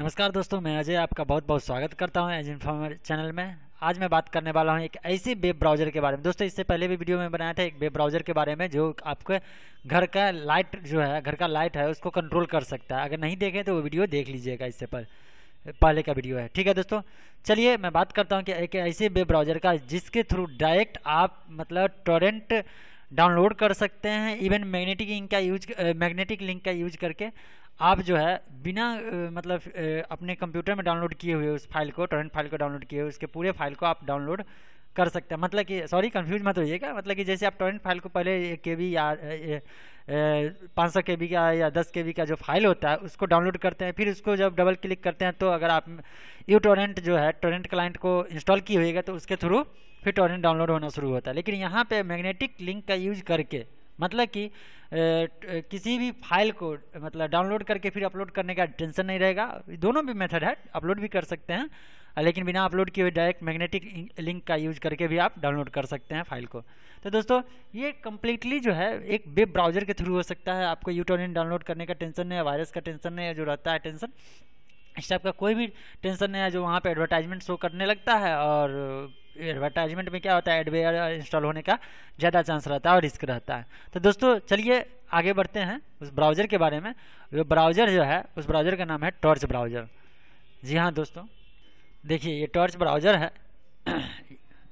नमस्कार दोस्तों मैं अजय आपका बहुत बहुत स्वागत करता हूं एज इन्फॉर्मर चैनल में आज मैं बात करने वाला हूं एक ऐसी वेब ब्राउज़र के बारे में दोस्तों इससे पहले भी वीडियो में बनाया था एक वेब ब्राउज़र के बारे में जो आपके घर का लाइट जो है घर का लाइट है उसको कंट्रोल कर सकता है अगर नहीं देखें तो वो वीडियो देख लीजिएगा इससे पर पहले का वीडियो है ठीक है दोस्तों चलिए मैं बात करता हूँ कि एक ऐसे वेब ब्राउज़र का जिसके थ्रू डायरेक्ट आप मतलब टोरेंट डाउनलोड कर सकते हैं इवन मैग्नेटिक इंक का यूज मैग्नेटिक लिंक का यूज करके आप जो है बिना मतलब अपने कंप्यूटर में डाउनलोड किए हुए उस फाइल को टोरेंट फाइल को डाउनलोड किए हुए उसके पूरे फाइल को आप डाउनलोड कर सकते हैं मतलब कि सॉरी कंफ्यूज मत होइएगा मतलब कि जैसे आप टोरेंट फाइल को पहले के बी या पाँच सौ के बी का या दस के बी का जो फाइल होता है उसको डाउनलोड करते हैं फिर उसको जब डबल क्लिक करते हैं तो अगर आप यू टोरेंट जो है टोरेंट क्लाइंट को इंस्टॉल की होएगा तो उसके थ्रू फिर टोरेंट डाउनलोड होना शुरू होता है लेकिन यहाँ पर मैग्नेटिक लिंक का यूज करके मतलब कि किसी भी फाइल को मतलब डाउनलोड करके फिर अपलोड करने का टेंशन नहीं रहेगा दोनों भी मेथड है अपलोड भी कर सकते हैं लेकिन बिना अपलोड किए हुए डायरेक्ट मैग्नेटिक लिंक का यूज करके भी आप डाउनलोड कर सकते हैं फाइल को तो दोस्तों ये कम्प्लीटली जो है एक वेब ब्राउजर के थ्रू हो सकता है आपको यूटोनिन डाउनलोड करने का टेंशन नहीं है वायरस का टेंशन नहीं है जो रहता है टेंशन इस टाइप का कोई भी टेंशन नहीं है जो वहाँ पे एडवर्टाइजमेंट शो करने लगता है और एडवर्टाइजमेंट में क्या होता है एडवेयर इंस्टॉल होने का ज़्यादा चांस रहता है और रिस्क रहता है तो दोस्तों चलिए आगे बढ़ते हैं उस ब्राउज़र के बारे में जो ब्राउज़र जो है उस ब्राउज़र का नाम है टॉर्च ब्राउज़र जी हाँ दोस्तों देखिए ये टॉर्च ब्राउज़र है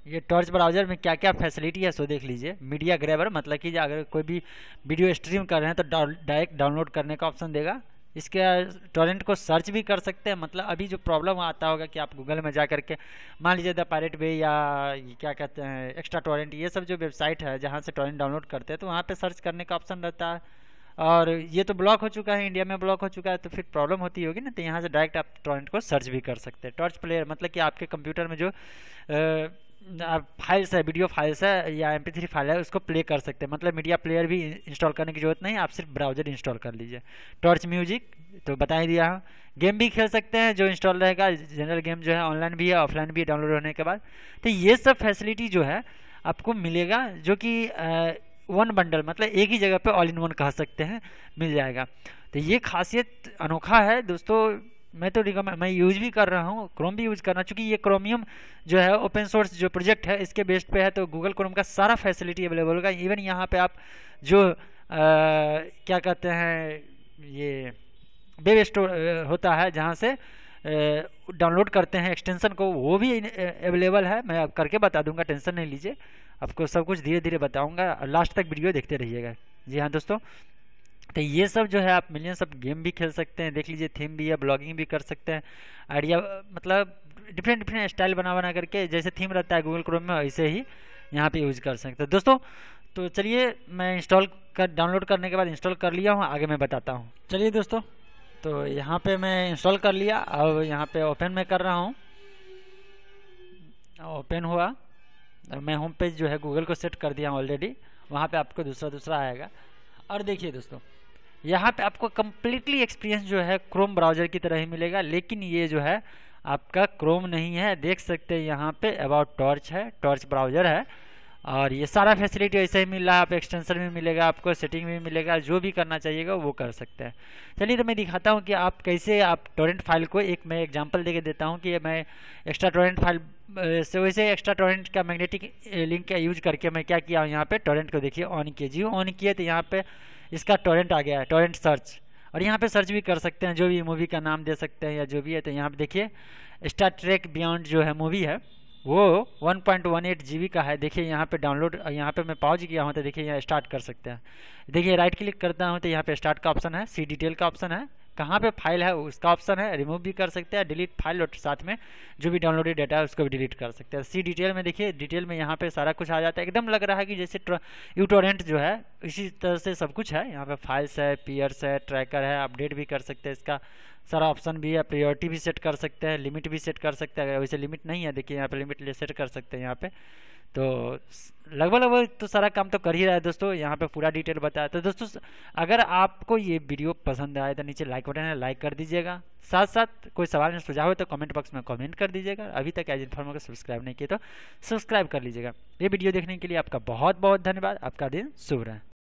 ये टॉर्च ब्राउज़र में क्या क्या फैसिलिटी है सो देख लीजिए मीडिया ग्रेबर मतलब कि अगर कोई भी वीडियो स्ट्रीम कर रहे हैं तो डायरेक्ट डाउनलोड करने का ऑप्शन देगा इसके टोरेंट को सर्च भी कर सकते हैं मतलब अभी जो प्रॉब्लम आता होगा कि आप गूगल में जा करके मान लीजिए द पायरेट वे या क्या कहते हैं एक्स्ट्रा टोरेंट ये सब जो वेबसाइट है जहाँ से टॉरेंट डाउनलोड करते हैं तो वहाँ पर सर्च करने का ऑप्शन रहता है और ये तो ब्लॉक हो चुका है इंडिया में ब्लॉक हो चुका है तो फिर प्रॉब्लम होती होगी ना तो यहाँ से डायरेक्ट आप टॉरेंट को सर्च भी कर सकते हैं टॉर्च प्लेयर मतलब कि आपके कंप्यूटर में जो फाइल्स है वीडियो फाइल्स है या एम थ्री फाइल है उसको प्ले कर सकते हैं मतलब मीडिया प्लेयर भी इंस्टॉल करने की जरूरत नहीं आप सिर्फ ब्राउजर इंस्टॉल कर लीजिए टॉर्च म्यूजिक तो बता ही दिया गेम भी खेल सकते हैं जो इंस्टॉल रहेगा जनरल गेम जो है ऑनलाइन भी है ऑफलाइन भी डाउनलोड होने के बाद तो ये सब फैसिलिटी जो है आपको मिलेगा जो कि वन बंडल मतलब एक ही जगह पे ऑल इन वन कह सकते हैं मिल जाएगा तो ये खासियत अनोखा है दोस्तों मैं तो रिकमेंड मैं यूज़ भी कर रहा हूँ क्रोम भी यूज़ कर रहा हूँ चूँकि ये क्रोमियम जो है ओपन सोर्स जो प्रोजेक्ट है इसके बेस्ड पे है तो गूगल क्रोम का सारा फैसिलिटी अवेलेबल होगा इवन यहाँ पे आप जो आ, क्या कहते हैं ये वेब स्टोर होता है जहाँ से डाउनलोड करते हैं एक्सटेंशन को वो भी अवेलेबल है मैं करके बता दूंगा टेंशन नहीं लीजिए आपको सब कुछ धीरे धीरे बताऊँगा लास्ट तक वीडियो देखते रहिएगा जी हाँ दोस्तों तो ये सब जो है आप मिलियन सब गेम भी खेल सकते हैं देख लीजिए थीम भी है ब्लॉगिंग भी कर सकते हैं आइडिया मतलब डिफरेंट डिफरेंट स्टाइल बना बना करके जैसे थीम रहता है गूगल क्रोम में वैसे ही यहाँ पे यूज़ कर सकते हैं तो दोस्तों तो चलिए मैं इंस्टॉल कर डाउनलोड करने के बाद इंस्टॉल कर लिया हूँ आगे मैं बताता हूँ चलिए दोस्तों तो यहाँ पे मैं इंस्टॉल कर लिया अब यहाँ पे ओपन में कर रहा हूँ ओपन हुआ और मैं होम पेज जो है गूगल को सेट कर दिया हूँ ऑलरेडी वहाँ पे आपको दूसरा दूसरा आएगा और देखिए दोस्तों यहाँ पे आपको कम्प्लीटली एक्सपीरियंस जो है क्रोम ब्राउजर की तरह ही मिलेगा लेकिन ये जो है आपका क्रोम नहीं है देख सकते हैं यहाँ पे अबाउट टॉर्च है टॉर्च ब्राउजर है और ये सारा फैसिलिटी ऐसे ही मिल रहा है आप एक्सटेंशन भी मिलेगा आपको सेटिंग भी मिलेगा जो भी करना चाहिएगा वो कर सकते हैं चलिए तो मैं दिखाता हूँ कि आप कैसे आप टोरेंट फाइल को एक मैं एग्जांपल देके देता हूँ कि मैं एक्स्ट्रा टोरेंट फाइल से वैसे एक्स्ट्रा टोरेंट का मैग्नेटिक लिंक का यूज करके मैं क्या किया हूँ यहाँ पर टोरेंट को देखिए ऑन कीजिए ऑन किए तो यहाँ पर इसका टोरेंट आ गया है टोरेंट सर्च और यहाँ पे सर्च भी कर सकते हैं जो भी मूवी का नाम दे सकते हैं या जो भी है तो यहाँ पे देखिए स्टार ट्रेक बियॉन्ड जो है मूवी है वो 1.18 पॉइंट का है देखिए यहाँ पे डाउनलोड यहाँ पे मैं पहुँच गया हूँ तो देखिए यहाँ स्टार्ट कर सकते हैं देखिए राइट क्लिक करता हूँ तो यहाँ पे स्टार्ट का ऑप्शन है सी डिटेल का ऑप्शन है कहाँ पे फाइल है उसका ऑप्शन है रिमूव भी कर सकते हैं डिलीट फाइल और साथ में जो भी डाउनलोडेड डाटा है उसको भी डिलीट कर सकते हैं सी डिटेल में देखिए डिटेल में यहाँ पे सारा कुछ आ जाता है एकदम लग रहा है कि जैसे यूटोरेंट जो है इसी तरह से सब कुछ है यहाँ पे फाइल्स है पीयर्स है ट्रैकर है अपडेट भी कर सकते हैं इसका सारा ऑप्शन भी है प्रियोरिटी भी सेट कर सकते हैं लिमिट भी सेट कर सकते हैं अगर वैसे लिमिट नहीं है देखिए यहाँ पर लिमिट सेट कर सकते हैं यहाँ पर तो लगभग लगभग तो सारा काम तो कर ही रहा है दोस्तों यहाँ पे पूरा डिटेल बताया तो दोस्तों अगर आपको ये वीडियो पसंद आए तो नीचे लाइक बटन है लाइक कर दीजिएगा साथ साथ कोई सवाल या सुझाव हो तो कमेंट बॉक्स में कमेंट कर दीजिएगा अभी तक एज इन्फॉर्मर को सब्सक्राइब नहीं किया तो सब्सक्राइब कर लीजिएगा ये वीडियो देखने के लिए आपका बहुत बहुत धन्यवाद आपका दिन शुभ रहे